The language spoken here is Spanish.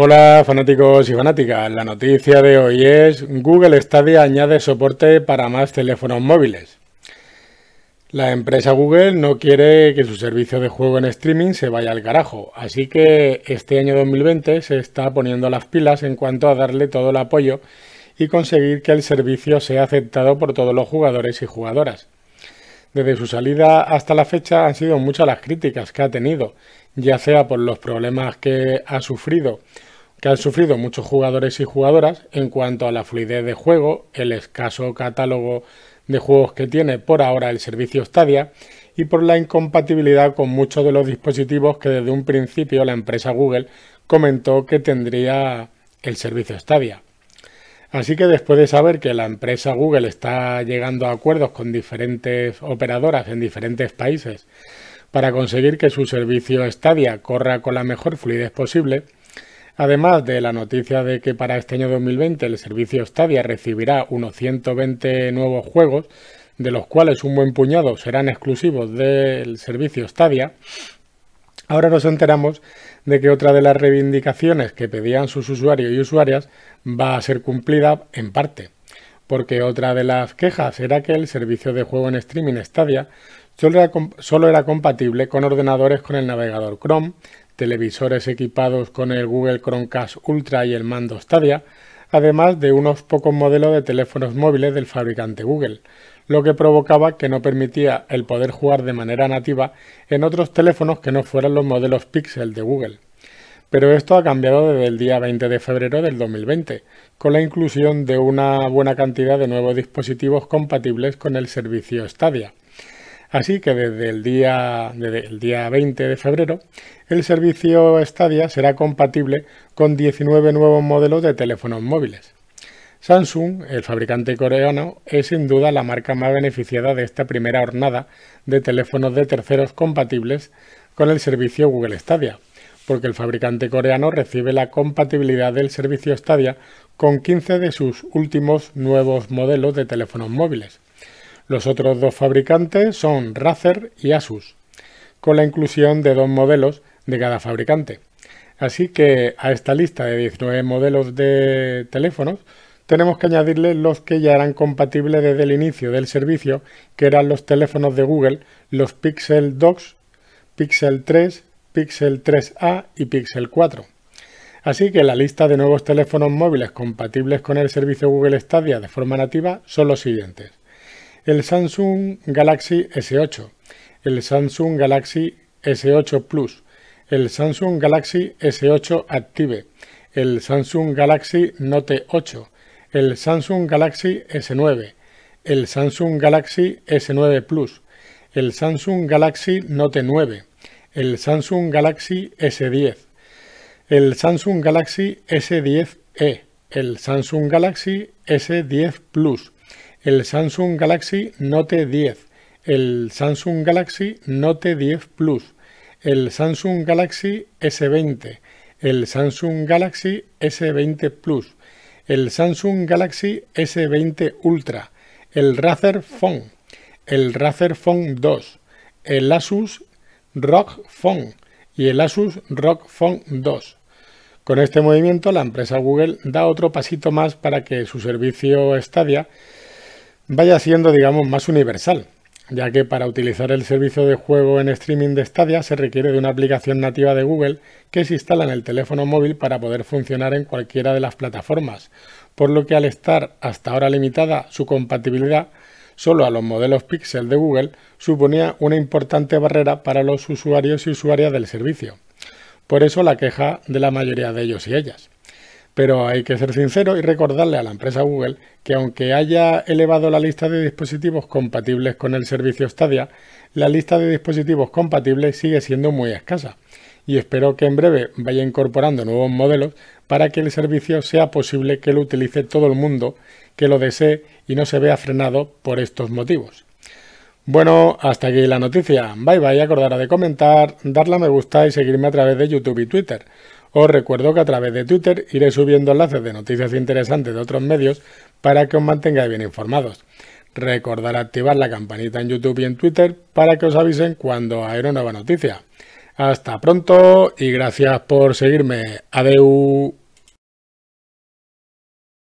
Hola fanáticos y fanáticas, la noticia de hoy es Google Stadia añade soporte para más teléfonos móviles. La empresa Google no quiere que su servicio de juego en streaming se vaya al carajo, así que este año 2020 se está poniendo las pilas en cuanto a darle todo el apoyo y conseguir que el servicio sea aceptado por todos los jugadores y jugadoras. Desde su salida hasta la fecha han sido muchas las críticas que ha tenido ya sea por los problemas que ha sufrido, que han sufrido muchos jugadores y jugadoras en cuanto a la fluidez de juego, el escaso catálogo de juegos que tiene por ahora el servicio Stadia y por la incompatibilidad con muchos de los dispositivos que desde un principio la empresa Google comentó que tendría el servicio Stadia. Así que después de saber que la empresa Google está llegando a acuerdos con diferentes operadoras en diferentes países para conseguir que su servicio Stadia corra con la mejor fluidez posible, además de la noticia de que para este año 2020 el servicio Stadia recibirá unos 120 nuevos juegos, de los cuales un buen puñado serán exclusivos del servicio Stadia, ahora nos enteramos de que otra de las reivindicaciones que pedían sus usuarios y usuarias va a ser cumplida en parte, porque otra de las quejas era que el servicio de juego en streaming Stadia Solo era, compatible con ordenadores con el navegador Chrome, televisores equipados con el Google Chromecast Ultra y el mando Stadia, además de unos pocos modelos de teléfonos móviles del fabricante Google, lo que provocaba que no permitía el poder jugar de manera nativa en otros teléfonos que no fueran los modelos Pixel de Google. Pero esto ha cambiado desde el día 20 de febrero del 2020, con la inclusión de una buena cantidad de nuevos dispositivos compatibles con el servicio Stadia. Así que desde el día, 20 de febrero, el servicio Stadia será compatible con 19 nuevos modelos de teléfonos móviles. Samsung, el fabricante coreano, es sin duda la marca más beneficiada de esta primera hornada de teléfonos de terceros compatibles con el servicio Google Stadia, porque el fabricante coreano recibe la compatibilidad del servicio Stadia con 15 de sus últimos nuevos modelos de teléfonos móviles. Los otros dos fabricantes son Razer y Asus, con la inclusión de dos modelos de cada fabricante. Así que a esta lista de 19 modelos de teléfonos tenemos que añadirle los que ya eran compatibles desde el inicio del servicio, que eran los teléfonos de Google, los Pixel Docs, Pixel 3, Pixel 3A y Pixel 4. Así que la lista de nuevos teléfonos móviles compatibles con el servicio Google Stadia de forma nativa son los siguientes el Samsung Galaxy S8, el Samsung Galaxy S8 Plus, el Samsung Galaxy S8 Active, el Samsung Galaxy Note 8, el Samsung Galaxy S9, el Samsung Galaxy S9 Plus, el Samsung Galaxy Note 9, el Samsung Galaxy S10, el Samsung Galaxy S10e, el Samsung Galaxy S10 Plus, el Samsung Galaxy Note 10, el Samsung Galaxy Note 10 Plus, el Samsung Galaxy S20, el Samsung Galaxy S20 Plus, el Samsung Galaxy S20 Ultra, el Razer Phone, el Razer Phone 2, el Asus ROG Phone y el Asus ROG Phone 2. Con este movimiento la empresa Google da otro pasito más para que su servicio Stadia vaya siendo, digamos, más universal, ya que para utilizar el servicio de juego en streaming de Stadia se requiere de una aplicación nativa de Google que se instala en el teléfono móvil para poder funcionar en cualquiera de las plataformas, por lo que al estar hasta ahora limitada su compatibilidad solo a los modelos Pixel de Google, suponía una importante barrera para los usuarios y usuarias del servicio. Por eso la queja de la mayoría de ellos y ellas. Pero hay que ser sincero y recordarle a la empresa Google que aunque haya elevado la lista de dispositivos compatibles con el servicio Stadia, la lista de dispositivos compatibles sigue siendo muy escasa. Y espero que en breve vaya incorporando nuevos modelos para que el servicio sea posible que lo utilice todo el mundo que lo desee y no se vea frenado por estos motivos. Bueno, hasta aquí la noticia. Bye bye, acordará de comentar, darle a me gusta y seguirme a través de YouTube y Twitter. Os recuerdo que a través de Twitter iré subiendo enlaces de noticias interesantes de otros medios para que os mantengáis bien informados. Recordar activar la campanita en YouTube y en Twitter para que os avisen cuando haya una nueva noticia. Hasta pronto y gracias por seguirme. Adiós.